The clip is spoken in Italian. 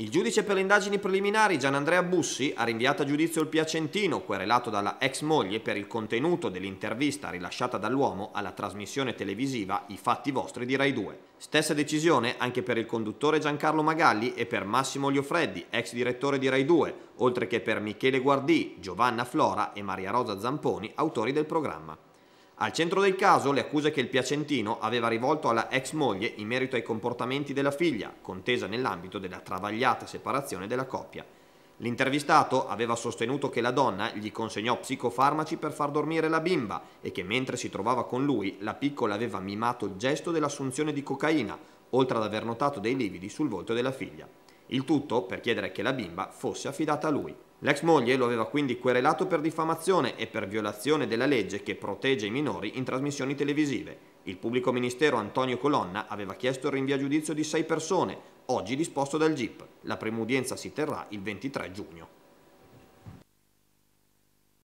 Il giudice per le indagini preliminari Gianandrea Bussi ha rinviato a giudizio il piacentino, querelato dalla ex moglie per il contenuto dell'intervista rilasciata dall'uomo alla trasmissione televisiva I fatti vostri di Rai 2. Stessa decisione anche per il conduttore Giancarlo Magalli e per Massimo Liofreddi, ex direttore di Rai 2, oltre che per Michele Guardì, Giovanna Flora e Maria Rosa Zamponi, autori del programma. Al centro del caso le accuse che il Piacentino aveva rivolto alla ex moglie in merito ai comportamenti della figlia, contesa nell'ambito della travagliata separazione della coppia. L'intervistato aveva sostenuto che la donna gli consegnò psicofarmaci per far dormire la bimba e che mentre si trovava con lui la piccola aveva mimato il gesto dell'assunzione di cocaina, oltre ad aver notato dei lividi sul volto della figlia. Il tutto per chiedere che la bimba fosse affidata a lui. L'ex moglie lo aveva quindi querelato per diffamazione e per violazione della legge che protegge i minori in trasmissioni televisive. Il pubblico ministero Antonio Colonna aveva chiesto il rinvio a giudizio di sei persone, oggi disposto dal GIP. La prima udienza si terrà il 23 giugno.